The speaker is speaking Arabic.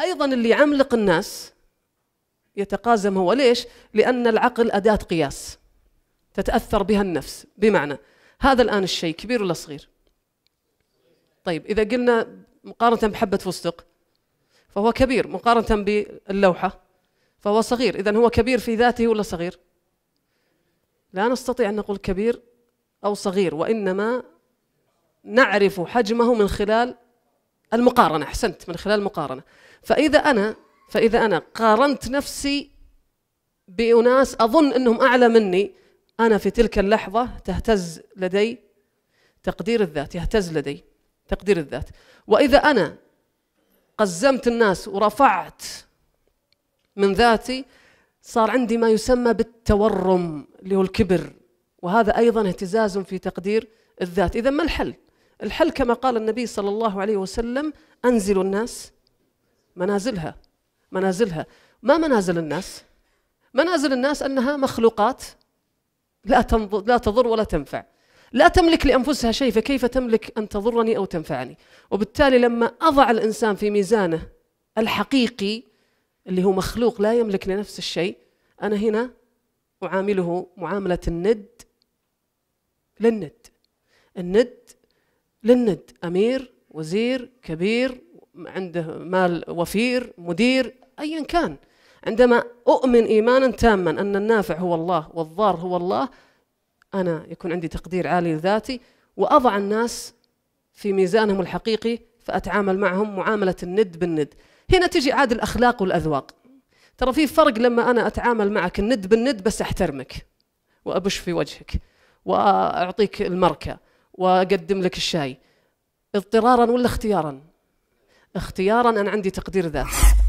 أيضا اللي يعملق الناس يتقازم هو ليش؟ لأن العقل أداة قياس تتأثر بها النفس بمعنى هذا الآن الشيء كبير ولا صغير؟ طيب إذا قلنا مقارنة بحبة فستق فهو كبير مقارنة باللوحة فهو صغير إذا هو كبير في ذاته ولا صغير؟ لا نستطيع أن نقول كبير أو صغير وإنما نعرف حجمه من خلال المقارنة أحسنت من خلال المقارنة فإذا أنا فإذا أنا قارنت نفسي بأناس أظن أنهم أعلى مني أنا في تلك اللحظة تهتز لدي تقدير الذات يهتز لدي تقدير الذات وإذا أنا قزمت الناس ورفعت من ذاتي صار عندي ما يسمى بالتورم اللي هو الكبر وهذا أيضا اهتزاز في تقدير الذات إذا ما الحل؟ الحل كما قال النبي صلى الله عليه وسلم أنزلوا الناس منازلها منازلها ما منازل الناس منازل الناس أنها مخلوقات لا لا تضر ولا تنفع لا تملك لأنفسها شيء فكيف تملك أن تضرني أو تنفعني وبالتالي لما أضع الإنسان في ميزانه الحقيقي اللي هو مخلوق لا يملك لنفس الشيء أنا هنا أعامله معاملة الند للند الند للند امير وزير كبير عنده مال وفير مدير ايا كان عندما اؤمن ايمانا تاما ان النافع هو الله والضار هو الله انا يكون عندي تقدير عالي لذاتي واضع الناس في ميزانهم الحقيقي فاتعامل معهم معامله الند بالند هنا تجي عاد الاخلاق والاذواق ترى في فرق لما انا اتعامل معك الند بالند بس احترمك وابش في وجهك واعطيك المركه واقدم لك الشاي اضطرارا ولا اختيارا اختيارا انا عندي تقدير ذات